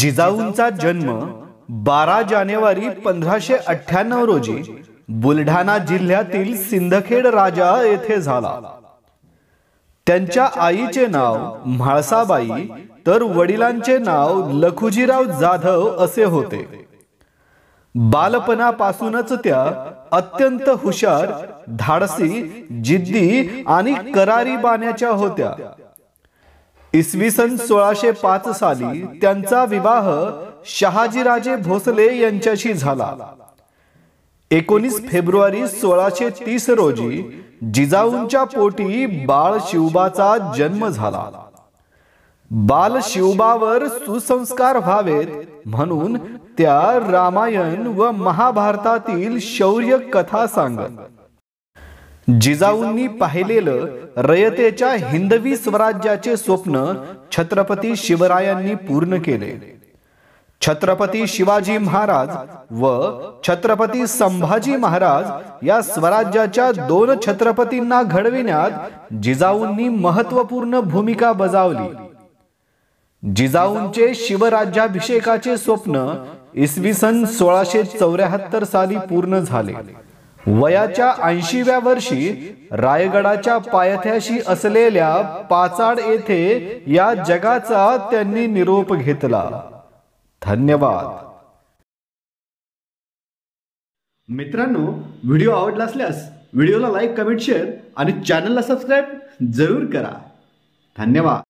जिजाऊंचा जन्म बारा जानेवारी पंधराशे अठ्ठ्याण्णव रोजी बुलढाणा जिल्ह्यातील सिंदखेड राजा येथे झाला त्यांच्या आईचे नाव म्हाळसाबाई तर वडिलांचे नाव लखुजीराव जाधव असे होते बालपणापासूनच त्या अत्यंत हुशार धाडसी जिद्दी आणि करारी बाण्याच्या होत्या इसवी सन सोळाशे पाच साली त्यांचा विवाह शहाजीराजे भोसले यांच्याशी झाला एकोणीस फेब्रुवारी सोळाशे तीस रोजी जिजाऊंच्या पोटी बाळ शिवबाचा जन्म झाला बाल शिवबावर सुसंस्कार व्हावेत म्हणून त्या रामायण व महाभारतातील शौर्य कथा सांगत जिजाऊंनी पाहिलेलं रयतेच्या हिंदवी स्वराज्याचे स्वप्न छत्रपती शिवरायांनी पूर्ण केले छत्रपती शिवाजी महाराज व छत्रपती संभाजी महाराज या स्वराज्याच्या दोन छत्रपतींना घडविण्यात जिजाऊंनी महत्वपूर्ण भूमिका बजावली जिजाऊंचे शिवराज्याभिषेकाचे स्वप्न इसवी सन सोळाशे चौऱ्याहत्तर साली पूर्ण झाले वयाच्या ऐंशीव्या वर्षी रायगडाच्या पायथ्याशी असलेल्या पाचाड येथे या जगाचा त्यांनी निरोप घेतला धन्यवाद मित्रांनो व्हिडिओ आवडला असल्यास व्हिडिओला लाईक कमेंट शेअर आणि चॅनलला सबस्क्राईब जरूर करा धन्यवाद